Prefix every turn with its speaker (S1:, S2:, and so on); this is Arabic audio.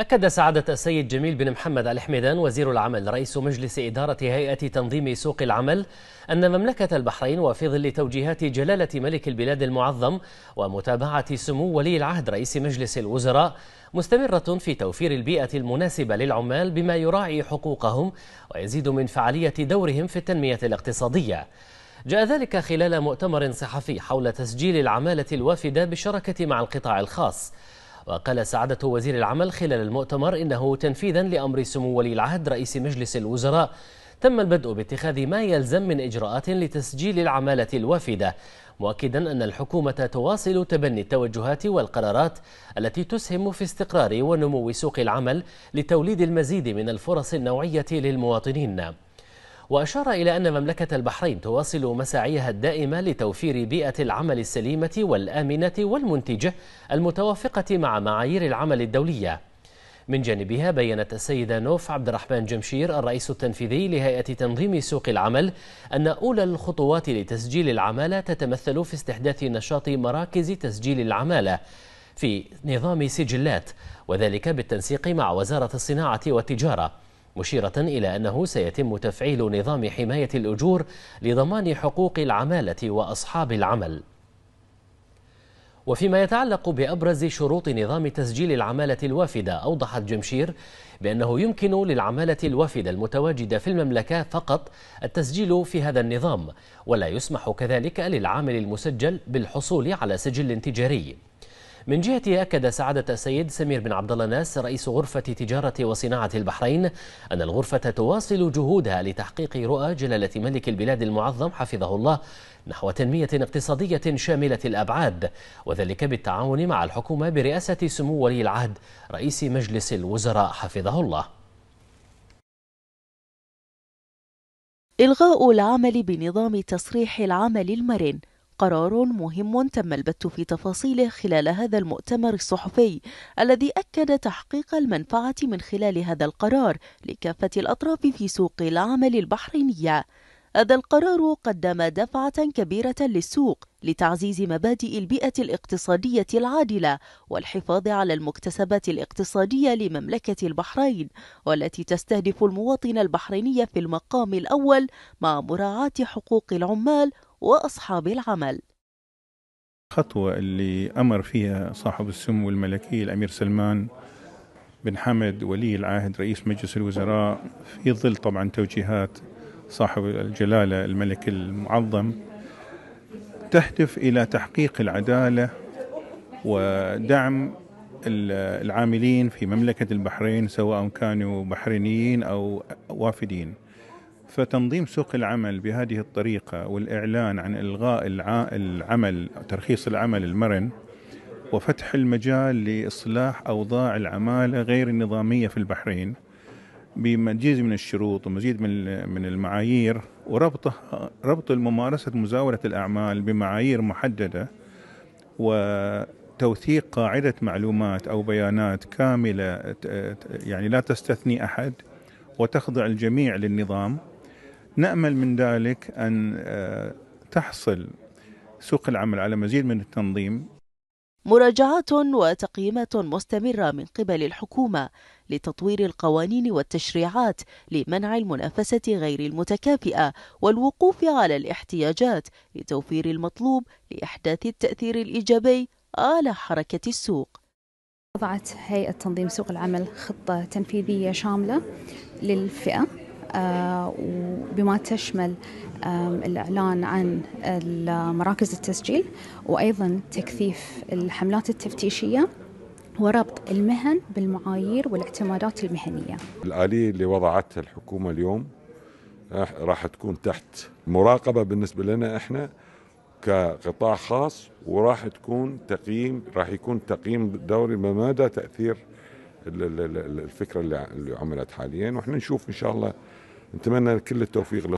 S1: أكد سعادة السيد جميل بن محمد الحميدان وزير العمل رئيس مجلس إدارة هيئة تنظيم سوق العمل أن مملكة البحرين وفي ظل توجيهات جلالة ملك البلاد المعظم ومتابعة سمو ولي العهد رئيس مجلس الوزراء مستمرة في توفير البيئة المناسبة للعمال بما يراعي حقوقهم ويزيد من فعالية دورهم في التنمية الاقتصادية جاء ذلك خلال مؤتمر صحفي حول تسجيل العمالة الوافدة بالشراكة مع القطاع الخاص وقال سعادة وزير العمل خلال المؤتمر إنه تنفيذا لأمر سمو ولي العهد رئيس مجلس الوزراء تم البدء باتخاذ ما يلزم من إجراءات لتسجيل العمالة الوافدة مؤكدا أن الحكومة تواصل تبني التوجهات والقرارات التي تسهم في استقرار ونمو سوق العمل لتوليد المزيد من الفرص النوعية للمواطنين وأشار إلى أن مملكة البحرين تواصل مساعيها الدائمة لتوفير بيئة العمل السليمة والآمنة والمنتجة المتوافقة مع معايير العمل الدولية من جانبها بينت السيدة نوف عبد الرحمن جمشير الرئيس التنفيذي لهيئة تنظيم سوق العمل أن أولى الخطوات لتسجيل العمالة تتمثل في استحداث نشاط مراكز تسجيل العمالة في نظام سجلات وذلك بالتنسيق مع وزارة الصناعة والتجارة مشيرة إلى أنه سيتم تفعيل نظام حماية الأجور لضمان حقوق العمالة وأصحاب العمل وفيما يتعلق بأبرز شروط نظام تسجيل العمالة الوافدة أوضحت جمشير بأنه يمكن للعمالة الوافدة المتواجدة في المملكة فقط التسجيل في هذا النظام ولا يسمح كذلك للعامل المسجل بالحصول على سجل تجاري من جهته أكد سعادة السيد سمير بن عبد الله ناس رئيس غرفة تجارة وصناعة البحرين أن الغرفة تواصل جهودها لتحقيق رؤى جلالة ملك البلاد المعظم حفظه الله نحو تنمية اقتصادية شاملة الأبعاد وذلك بالتعاون مع الحكومة برئاسة سمو ولي العهد رئيس مجلس الوزراء حفظه الله
S2: إلغاء العمل بنظام تصريح العمل المرن قرار مهم تم البت في تفاصيله خلال هذا المؤتمر الصحفي الذي أكد تحقيق المنفعة من خلال هذا القرار لكافة الأطراف في سوق العمل البحرينية هذا القرار قدم دفعة كبيرة للسوق لتعزيز مبادئ البيئة الاقتصادية العادلة والحفاظ على المكتسبات الاقتصادية لمملكة البحرين والتي تستهدف المواطن البحريني في المقام الأول مع مراعاة حقوق العمال وأصحاب العمل
S3: الخطوة اللي أمر فيها صاحب السمو الملكي الأمير سلمان بن حمد ولي العهد رئيس مجلس الوزراء في ظل طبعا توجيهات صاحب الجلالة الملك المعظم تهدف إلى تحقيق العدالة ودعم العاملين في مملكة البحرين سواء كانوا بحرينيين أو وافدين فتنظيم سوق العمل بهذه الطريقة والإعلان عن إلغاء العمل ترخيص العمل المرن وفتح المجال لإصلاح أوضاع العمالة غير النظامية في البحرين بمزيد من الشروط ومزيد من من المعايير وربطها ربط الممارسة مزاولة الأعمال بمعايير محددة وتوثيق قاعدة معلومات أو بيانات كاملة يعني لا تستثني أحد وتخضع الجميع للنظام نامل من ذلك ان آه، تحصل سوق العمل على مزيد من التنظيم
S2: مراجعات وتقييمات مستمرة من قبل الحكومة لتطوير القوانين والتشريعات لمنع المنافسة غير المتكافئة والوقوف على الاحتياجات لتوفير المطلوب لإحداث التأثير الإيجابي على حركة السوق. وضعت
S4: هيئة تنظيم سوق العمل خطة تنفيذية شاملة للفئة آه، وبما تشمل الإعلان عن مراكز التسجيل وأيضا تكثيف الحملات التفتيشية وربط المهن بالمعايير والاعتمادات المهنية
S3: الآلية اللي وضعتها الحكومة اليوم آه، راح تكون تحت مراقبة بالنسبة لنا احنا كقطاع خاص وراح تكون تقييم راح يكون تقييم دوري ما مدى تأثير الفكرة اللي عملت حاليا واحنا نشوف ان شاء الله نتمنى كل التوفيق له